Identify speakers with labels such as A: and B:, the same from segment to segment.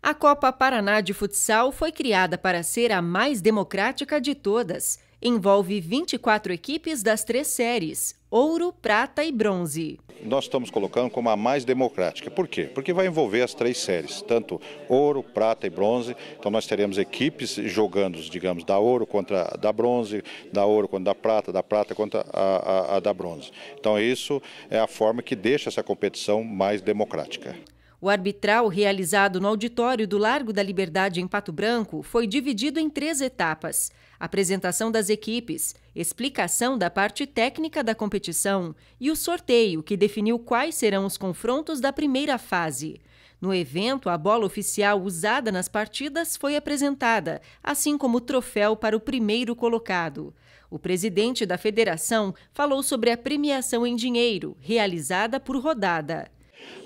A: A Copa Paraná de Futsal foi criada para ser a mais democrática de todas. Envolve 24 equipes das três séries: ouro, prata e bronze.
B: Nós estamos colocando como a mais democrática. Por quê? Porque vai envolver as três séries, tanto ouro, prata e bronze. Então nós teremos equipes jogando, digamos, da ouro contra a da bronze, da ouro contra a da prata, da prata contra a, a, a da bronze. Então isso é a forma que deixa essa competição mais democrática.
A: O arbitral, realizado no auditório do Largo da Liberdade, em Pato Branco, foi dividido em três etapas: apresentação das equipes, explicação da parte técnica da competição e o sorteio, que definiu quais serão os confrontos da primeira fase. No evento, a bola oficial usada nas partidas foi apresentada, assim como o troféu para o primeiro colocado. O presidente da federação falou sobre a premiação em dinheiro, realizada por rodada.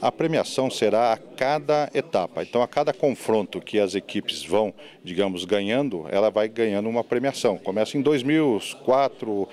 B: A premiação será a cada etapa. Então, a cada confronto que as equipes vão, digamos, ganhando, ela vai ganhando uma premiação. Começa em 2004,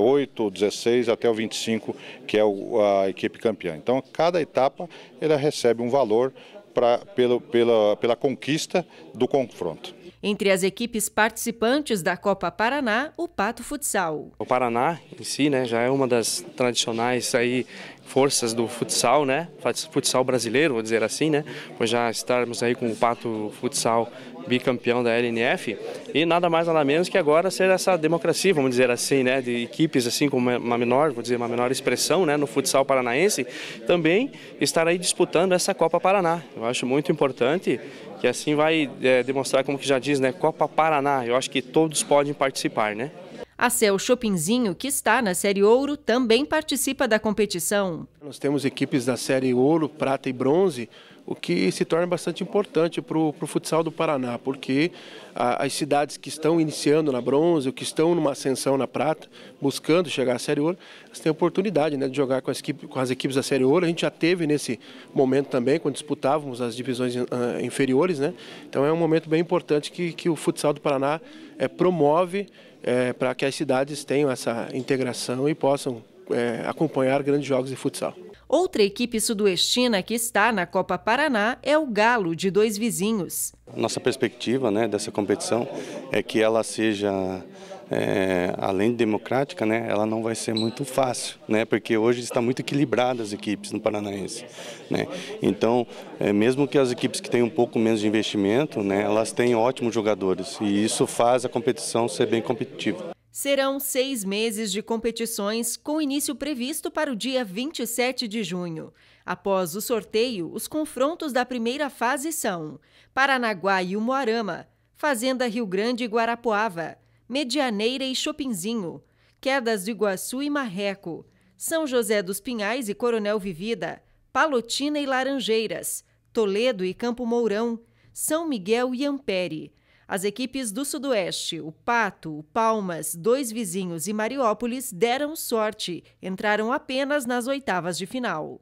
B: 8, 16 até o 25, que é a equipe campeã. Então, cada etapa ela recebe um valor pra, pelo, pela, pela conquista do confronto.
A: Entre as equipes participantes da Copa Paraná, o Pato Futsal.
C: O Paraná em si né, já é uma das tradicionais aí forças do futsal, né? Futsal brasileiro, vou dizer assim, né? Pois já estarmos aí com o Pato Futsal bicampeão da LNF e nada mais nada menos que agora ser essa democracia, vamos dizer assim, né, de equipes assim com uma menor, vou dizer, uma menor expressão, né, no futsal paranaense, também estar aí disputando essa Copa Paraná. Eu acho muito importante que assim vai é, demonstrar, como que já diz, né, Copa Paraná. Eu acho que todos podem participar, né?
A: A Cel Shoppingzinho, que está na Série Ouro, também participa da competição.
D: Nós temos equipes da Série Ouro, Prata e Bronze o que se torna bastante importante para o futsal do Paraná, porque a, as cidades que estão iniciando na bronze, ou que estão numa ascensão na prata, buscando chegar à Série Ouro, elas têm a oportunidade né, de jogar com as, com as equipes da Série Ouro. A gente já teve nesse momento também, quando disputávamos as divisões uh, inferiores. Né? Então é um momento bem importante que, que o futsal do Paraná é, promove é, eh, para que as cidades tenham essa integração e possam é, acompanhar grandes jogos de
C: futsal.
A: Outra equipe sudoestina que está na Copa Paraná é o Galo, de dois vizinhos.
C: Nossa perspectiva né, dessa competição é que ela seja é, além de democrática, né, ela não vai ser muito fácil, né, porque hoje está muito equilibrada as equipes no Paranaense. Né. Então, é, mesmo que as equipes que têm um pouco menos de investimento, né, elas têm ótimos jogadores e isso faz a competição ser bem
A: competitiva. Serão seis meses de competições, com início previsto para o dia 27 de junho. Após o sorteio, os confrontos da primeira fase são Paranaguá e Umuarama, Fazenda Rio Grande e Guarapuava, Medianeira e Chopinzinho, Quedas do Iguaçu e Marreco, São José dos Pinhais e Coronel Vivida, Palotina e Laranjeiras, Toledo e Campo Mourão, São Miguel e Ampere. As equipes do Sudoeste, o Pato, o Palmas, Dois Vizinhos e Mariópolis deram sorte, entraram apenas nas oitavas de final.